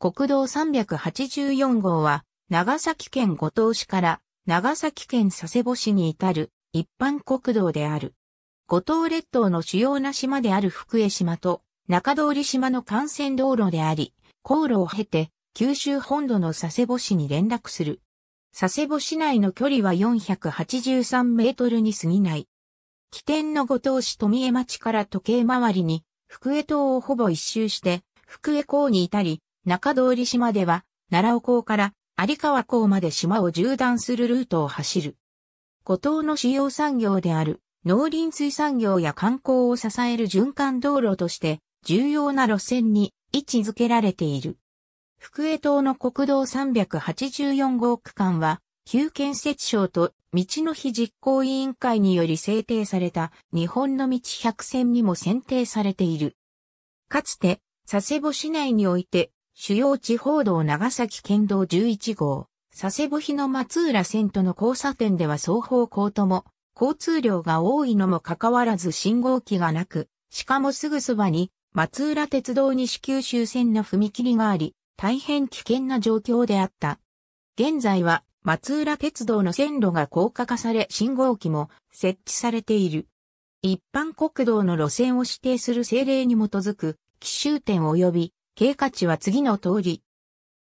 国道384号は、長崎県五島市から長崎県佐世保市に至る一般国道である。五島列島の主要な島である福江島と中通島の幹線道路であり、航路を経て九州本土の佐世保市に連絡する。佐世保市内の距離は483メートルに過ぎない。起点の五島市富江町から時計回りに福江島をほぼ一周して福江港に至り、中通り島では、奈良尾港から有川港まで島を縦断するルートを走る。五島の主要産業である農林水産業や観光を支える循環道路として重要な路線に位置づけられている。福江島の国道384号区間は、旧建設省と道の日実行委員会により制定された日本の道100選にも選定されている。かつて、佐世保市内において主要地方道長崎県道11号、佐世保日の松浦線との交差点では双方向とも、交通量が多いのもかかわらず信号機がなく、しかもすぐそばに、松浦鉄道西九州線の踏切があり、大変危険な状況であった。現在は、松浦鉄道の線路が高架化され信号機も設置されている。一般国道の路線を指定する政令に基づく、奇襲点及び経過値は次の通り。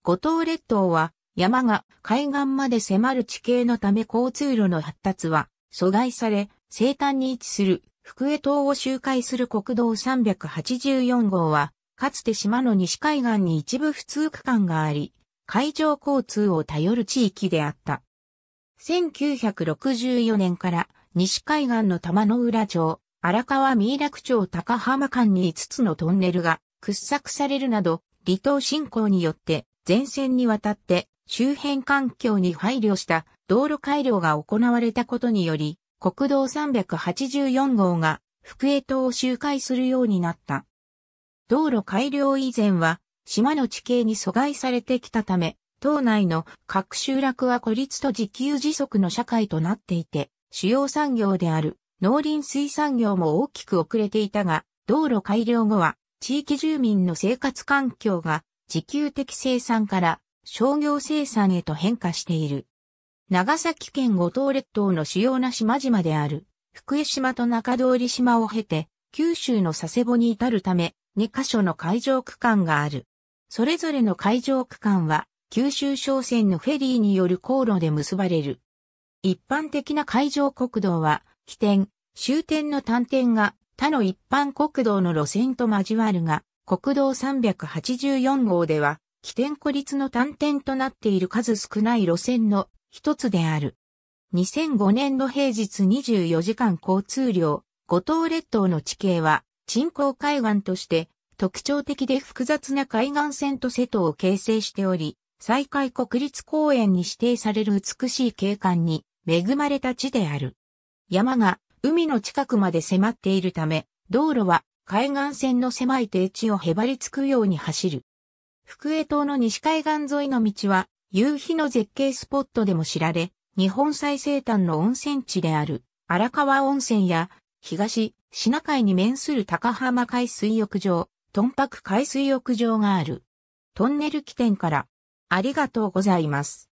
五島列島は山が海岸まで迫る地形のため交通路の発達は阻害され、西端に位置する福江島を周回する国道384号は、かつて島の西海岸に一部普通区間があり、海上交通を頼る地域であった。1964年から西海岸の玉野浦町、荒川三楽町高浜間に5つのトンネルが掘削されるなど、離島振興によって前線にわたって周辺環境に配慮した道路改良が行われたことにより、国道384号が福江島を周回するようになった。道路改良以前は、島の地形に阻害されてきたため、島内の各集落は孤立と自給自足の社会となっていて、主要産業である農林水産業も大きく遅れていたが、道路改良後は地域住民の生活環境が自給的生産から商業生産へと変化している。長崎県五島列島の主要な島々である福江島と中通島を経て九州の佐世保に至るため2カ所の海上区間がある。それぞれの海上区間は九州商船のフェリーによる航路で結ばれる。一般的な海上国道は起点、終点の端点が他の一般国道の路線と交わるが、国道384号では、起点孤立の端点となっている数少ない路線の一つである。2005年の平日24時間交通量、五島列島の地形は、沈降海岸として、特徴的で複雑な海岸線と瀬戸を形成しており、西海国立公園に指定される美しい景観に恵まれた地である。山が海の近くまで迫っているため、道路は海岸線の狭い低地をへばりつくように走る。福江島の西海岸沿いの道は、夕日の絶景スポットでも知られ、日本最西端の温泉地である荒川温泉や、東、品海に面する高浜海水浴場、パ泊海水浴場がある。トンネル起点から、ありがとうございます。